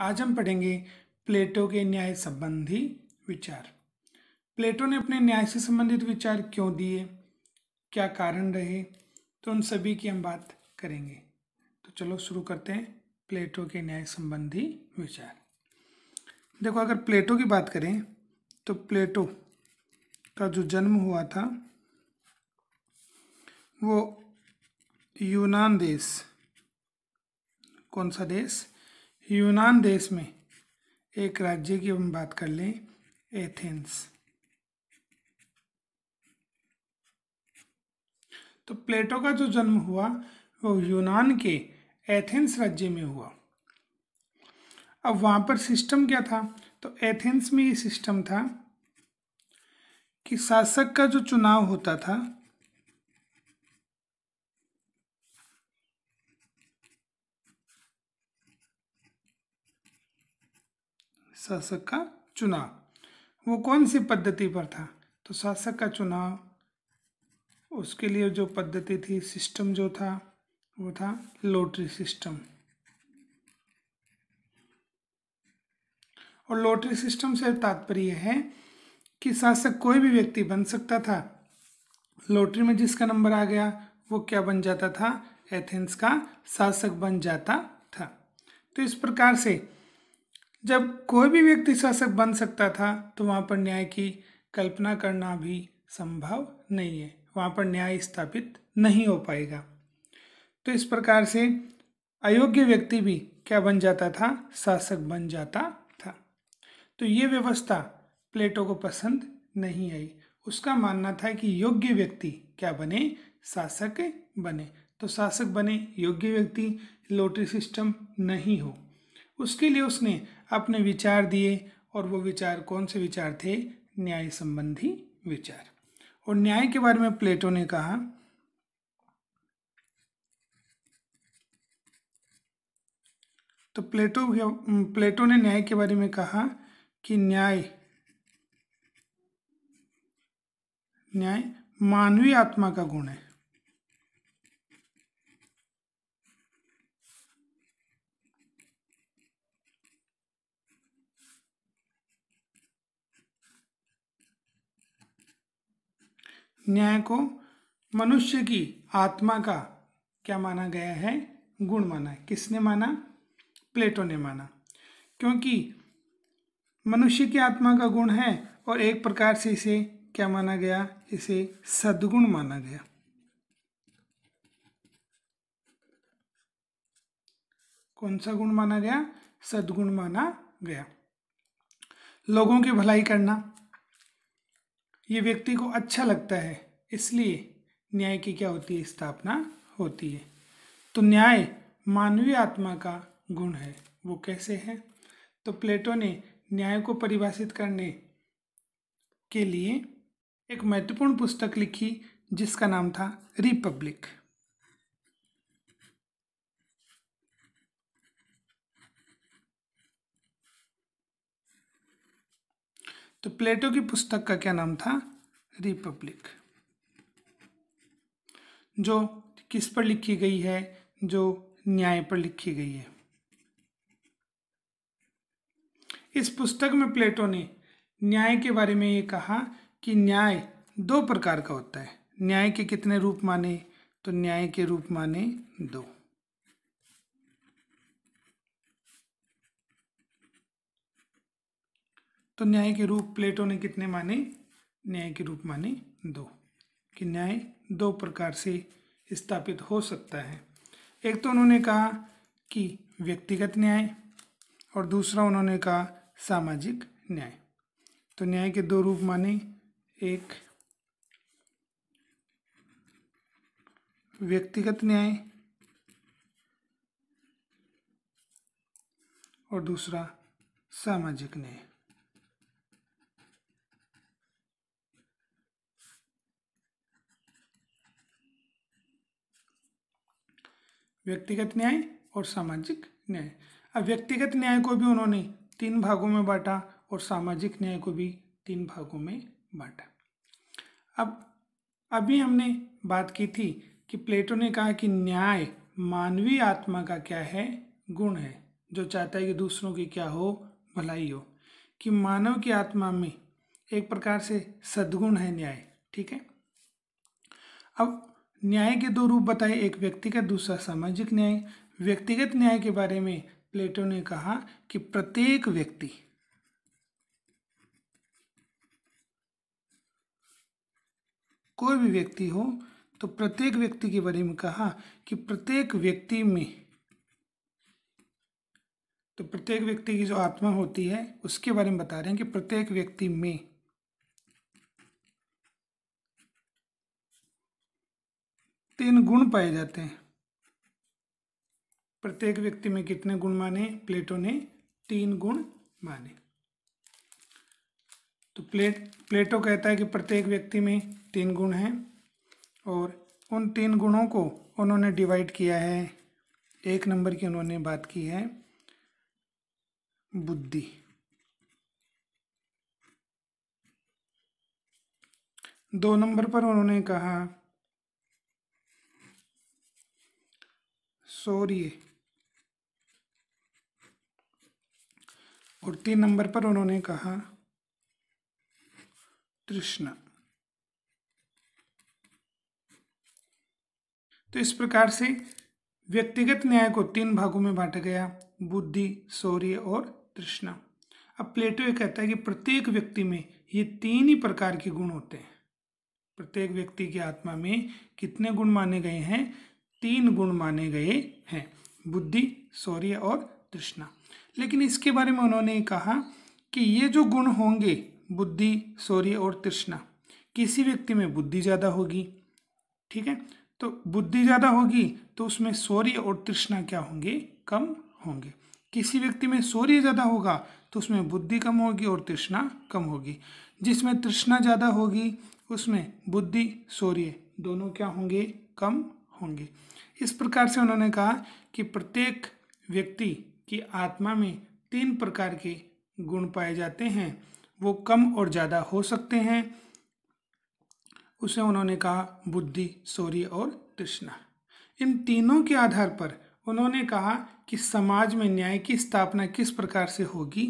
आज हम पढ़ेंगे प्लेटो के न्याय संबंधी विचार प्लेटो ने अपने न्याय से संबंधित विचार क्यों दिए क्या कारण रहे तो उन सभी की हम बात करेंगे तो चलो शुरू करते हैं प्लेटो के न्याय संबंधी विचार देखो अगर प्लेटो की बात करें तो प्लेटो का जो जन्म हुआ था वो यूनान देश कौन सा देश यूनान देश में एक राज्य की हम बात कर लें एथेंस तो प्लेटो का जो जन्म हुआ वो यूनान के एथेंस राज्य में हुआ अब वहां पर सिस्टम क्या था तो एथेंस में ये सिस्टम था कि शासक का जो चुनाव होता था शासक का चुनाव वो कौन सी पद्धति पर था तो शासक का चुनाव उसके लिए जो पद्धति थी सिस्टम जो था वो था लोटरी सिस्टम और लॉटरी सिस्टम से तात्पर्य है कि शासक कोई भी व्यक्ति बन सकता था लॉटरी में जिसका नंबर आ गया वो क्या बन जाता था एथेंस का शासक बन जाता था तो इस प्रकार से जब कोई भी व्यक्ति शासक बन सकता था तो वहाँ पर न्याय की कल्पना करना भी संभव नहीं है वहाँ पर न्याय स्थापित नहीं हो पाएगा तो इस प्रकार से अयोग्य व्यक्ति भी क्या बन जाता था शासक बन जाता था तो ये व्यवस्था प्लेटो को पसंद नहीं आई उसका मानना था कि योग्य व्यक्ति क्या बने शासक बने तो शासक बने योग्य व्यक्ति लोटरी सिस्टम नहीं हो उसके लिए उसने अपने विचार दिए और वो विचार कौन से विचार थे न्याय संबंधी विचार और न्याय के बारे में प्लेटो ने कहा तो प्लेटो प्लेटो ने न्याय के बारे में कहा कि न्याय न्याय मानवीय आत्मा का गुण है न्याय को मनुष्य की आत्मा का क्या माना गया है गुण माना है किसने माना प्लेटो ने माना क्योंकि मनुष्य की आत्मा का गुण है और एक प्रकार से इसे क्या माना गया इसे सद्गुण माना गया कौन सा गुण माना गया सद्गुण माना गया लोगों की भलाई करना ये व्यक्ति को अच्छा लगता है इसलिए न्याय की क्या होती है स्थापना होती है तो न्याय मानवीय आत्मा का गुण है वो कैसे है तो प्लेटो ने न्याय को परिभाषित करने के लिए एक महत्वपूर्ण पुस्तक लिखी जिसका नाम था रिपब्लिक तो प्लेटो की पुस्तक का क्या नाम था रिपब्लिक जो किस पर लिखी गई है जो न्याय पर लिखी गई है इस पुस्तक में प्लेटो ने न्याय के बारे में ये कहा कि न्याय दो प्रकार का होता है न्याय के कितने रूप माने तो न्याय के रूप माने दो तो न्याय के रूप प्लेटो ने कितने माने न्याय के रूप माने दो कि न्याय दो प्रकार से स्थापित हो सकता है एक तो उन्होंने कहा कि व्यक्तिगत न्याय और दूसरा उन्होंने कहा सामाजिक न्याय तो न्याय के दो रूप माने एक व्यक्तिगत न्याय और दूसरा सामाजिक न्याय व्यक्तिगत न्याय और सामाजिक न्याय अब व्यक्तिगत न्याय को भी उन्होंने तीन भागों में बांटा और सामाजिक न्याय को भी तीन भागों में बांटा अब अभी हमने बात की थी कि प्लेटो ने कहा कि न्याय मानवीय आत्मा का क्या है गुण है जो चाहता है कि दूसरों की क्या हो भलाई हो कि मानव की आत्मा में एक प्रकार से सद्गुण है न्याय ठीक है अब न्याय के दो रूप बताए एक व्यक्तिगत दूसरा सामाजिक न्याय व्यक्तिगत न्याय के बारे में प्लेटो ने कहा कि प्रत्येक व्यक्ति कोई भी व्यक्ति हो तो प्रत्येक व्यक्ति के बारे में कहा कि प्रत्येक व्यक्ति में तो प्रत्येक व्यक्ति की जो आत्मा होती है उसके बारे में बता रहे हैं कि प्रत्येक व्यक्ति में तीन गुण पाए जाते हैं प्रत्येक व्यक्ति में कितने गुण माने प्लेटो ने तीन गुण माने तो प्लेट प्लेटो कहता है कि प्रत्येक व्यक्ति में तीन गुण हैं और उन तीन गुणों को उन्होंने डिवाइड किया है एक नंबर की उन्होंने बात की है बुद्धि दो नंबर पर उन्होंने कहा सौर्य और तीन नंबर पर उन्होंने कहा तृष्णा तो इस प्रकार से व्यक्तिगत न्याय को तीन भागों में बांटा गया बुद्धि सौर्य और तृष्णा अब प्लेटो ये कहता है कि प्रत्येक व्यक्ति में ये तीन ही प्रकार के गुण होते हैं प्रत्येक व्यक्ति की आत्मा में कितने गुण माने गए हैं तीन गुण माने गए हैं बुद्धि शौर्य और तृष्णा लेकिन इसके बारे में उन्होंने कहा कि ये जो गुण होंगे बुद्धि शौर्य और तृष्णा किसी व्यक्ति में बुद्धि ज़्यादा होगी ठीक है तो बुद्धि ज़्यादा होगी तो उसमें शौर्य और तृष्णा क्या होंगे कम होंगे किसी व्यक्ति में शौर्य ज़्यादा होगा तो उसमें बुद्धि कम होगी और तृष्णा कम होगी जिसमें तृष्णा ज़्यादा होगी उसमें बुद्धि शौर्य दोनों क्या होंगे कम होंगे इस प्रकार से उन्होंने कहा कि प्रत्येक व्यक्ति की आत्मा में तीन प्रकार के गुण पाए जाते हैं वो कम और ज़्यादा हो सकते हैं उसे उन्होंने कहा बुद्धि सौर्य और तृष्णा इन तीनों के आधार पर उन्होंने कहा कि समाज में न्याय की स्थापना किस प्रकार से होगी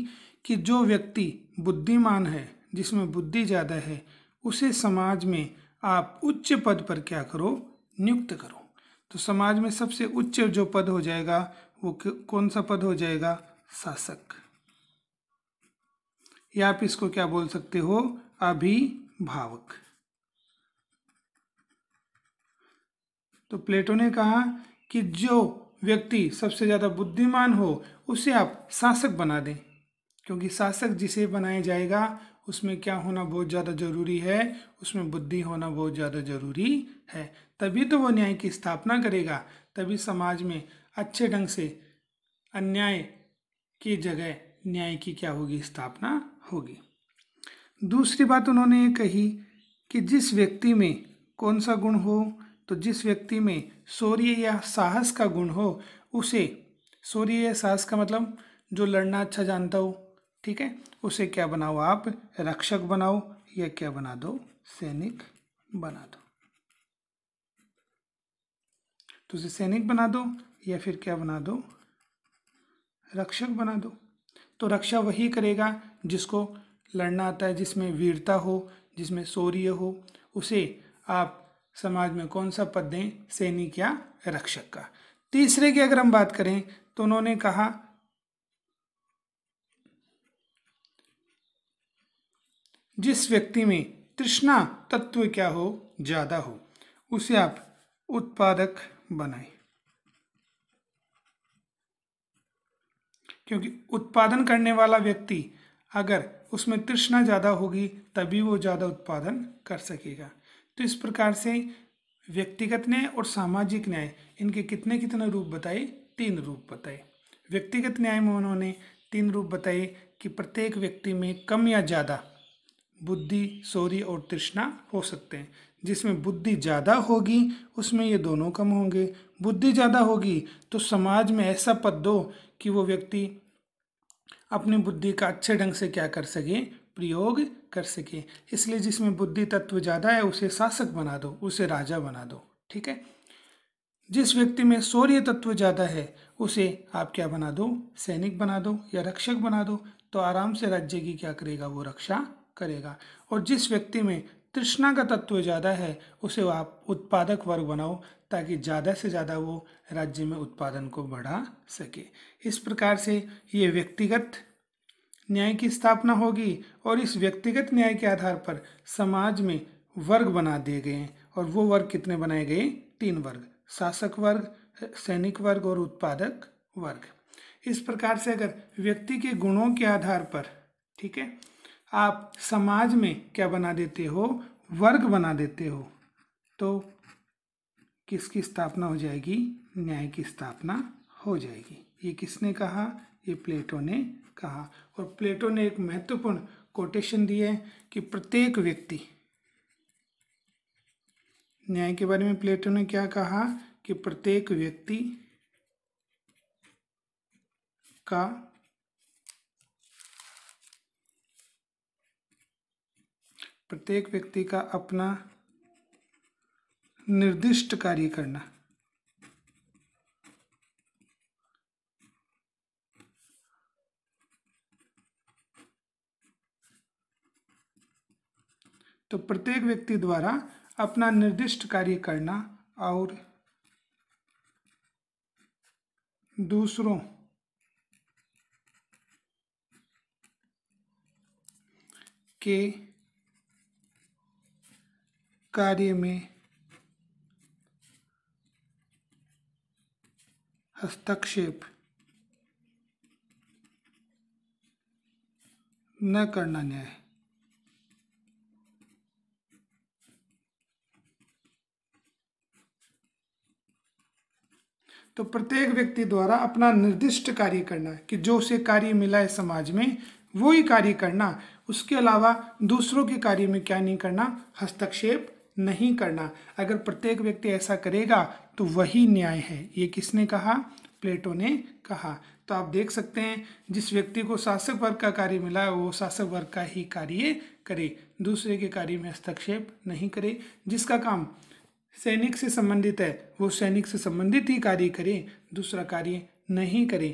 कि जो व्यक्ति बुद्धिमान है जिसमें बुद्धि ज़्यादा है उसे समाज में आप उच्च पद पर क्या करो नियुक्त करो तो समाज में सबसे उच्च जो पद हो जाएगा वो कौन सा पद हो जाएगा शासक या आप इसको क्या बोल सकते हो अभिभावक तो प्लेटो ने कहा कि जो व्यक्ति सबसे ज़्यादा बुद्धिमान हो उसे आप शासक बना दें क्योंकि शासक जिसे बनाया जाएगा उसमें क्या होना बहुत ज़्यादा ज़रूरी है उसमें बुद्धि होना बहुत ज़्यादा ज़रूरी है तभी तो वो न्याय की स्थापना करेगा तभी समाज में अच्छे ढंग से अन्याय की जगह न्याय की क्या होगी स्थापना होगी दूसरी बात उन्होंने ये कही कि जिस व्यक्ति में कौन सा गुण हो तो जिस व्यक्ति में शौर्य या साहस का गुण हो उसे शौर्य या साहस का मतलब जो लड़ना अच्छा जानता हो ठीक है उसे क्या बनाओ आप रक्षक बनाओ या क्या बना दो सैनिक बना दो तो उसे सैनिक बना दो या फिर क्या बना दो रक्षक बना दो तो रक्षा वही करेगा जिसको लड़ना आता है जिसमें वीरता हो जिसमें शौर्य हो उसे आप समाज में कौन सा पद दें सैनिक या रक्षक का तीसरे की अगर हम बात करें तो उन्होंने कहा जिस व्यक्ति में तृष्णा तत्व क्या हो ज़्यादा हो उसे आप उत्पादक बनाए क्योंकि उत्पादन करने वाला व्यक्ति अगर उसमें तृष्णा ज़्यादा होगी तभी वो ज़्यादा उत्पादन कर सकेगा तो इस प्रकार से व्यक्तिगत न्याय और सामाजिक न्याय इनके कितने कितने रूप बताए तीन रूप बताए व्यक्तिगत न्याय में उन्होंने तीन रूप बताए कि प्रत्येक व्यक्ति में कम या ज़्यादा बुद्धि सौर्य और तृष्णा हो सकते हैं जिसमें बुद्धि ज़्यादा होगी उसमें ये दोनों कम होंगे बुद्धि ज़्यादा होगी तो समाज में ऐसा पद दो कि वो व्यक्ति अपनी बुद्धि का अच्छे ढंग से क्या कर सके प्रयोग कर सके इसलिए जिसमें बुद्धि तत्व ज़्यादा है उसे शासक बना दो उसे राजा बना दो ठीक है जिस व्यक्ति में सौर्य तत्व ज़्यादा है उसे आप क्या बना दो सैनिक बना दो या रक्षक बना दो तो आराम से राज्य की क्या करेगा वो रक्षा करेगा और जिस व्यक्ति में तृष्णा का तत्व ज़्यादा है उसे आप उत्पादक वर्ग बनाओ ताकि ज़्यादा से ज़्यादा वो राज्य में उत्पादन को बढ़ा सके इस प्रकार से ये व्यक्तिगत न्याय की स्थापना होगी और इस व्यक्तिगत न्याय के आधार पर समाज में वर्ग बना दिए गए और वो वर्ग कितने बनाए गए तीन वर्ग शासक वर्ग सैनिक वर्ग और उत्पादक वर्ग इस प्रकार से अगर व्यक्ति के गुणों के आधार पर ठीक है आप समाज में क्या बना देते हो वर्ग बना देते हो तो किसकी स्थापना हो जाएगी न्याय की स्थापना हो जाएगी ये किसने कहा ये प्लेटो ने कहा और प्लेटो ने एक महत्वपूर्ण कोटेशन दिए है कि प्रत्येक व्यक्ति न्याय के बारे में प्लेटो ने क्या कहा कि प्रत्येक व्यक्ति का प्रत्येक व्यक्ति का अपना निर्दिष्ट कार्य करना तो प्रत्येक व्यक्ति द्वारा अपना निर्दिष्ट कार्य करना और दूसरों के कार्य में हस्तक्षेप न करना न्याय तो प्रत्येक व्यक्ति द्वारा अपना निर्दिष्ट कार्य करना कि जो उसे कार्य मिला है समाज में वो ही कार्य करना उसके अलावा दूसरों के कार्य में क्या नहीं करना हस्तक्षेप नहीं करना अगर प्रत्येक व्यक्ति ऐसा करेगा तो वही न्याय है ये किसने कहा प्लेटो ने कहा तो आप देख सकते हैं जिस व्यक्ति को शासक वर्ग का कार्य मिला है वो शासक वर्ग का ही कार्य करे दूसरे के कार्य में हस्तक्षेप नहीं करे जिसका काम सैनिक से संबंधित है वो सैनिक से संबंधित ही कार्य करे दूसरा कार्य नहीं करे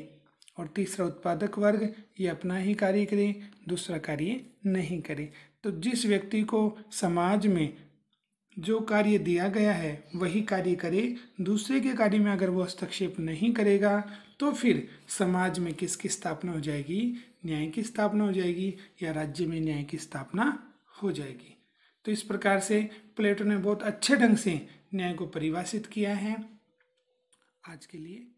और तीसरा उत्पादक वर्ग ये अपना ही कार्य करे दूसरा कार्य नहीं करे तो जिस व्यक्ति को समाज में जो कार्य दिया गया है वही कार्य करे दूसरे के कार्य में अगर वो हस्तक्षेप नहीं करेगा तो फिर समाज में किसकी स्थापना हो जाएगी न्याय की स्थापना हो जाएगी या राज्य में न्याय की स्थापना हो जाएगी तो इस प्रकार से प्लेटो ने बहुत अच्छे ढंग से न्याय को परिभाषित किया है आज के लिए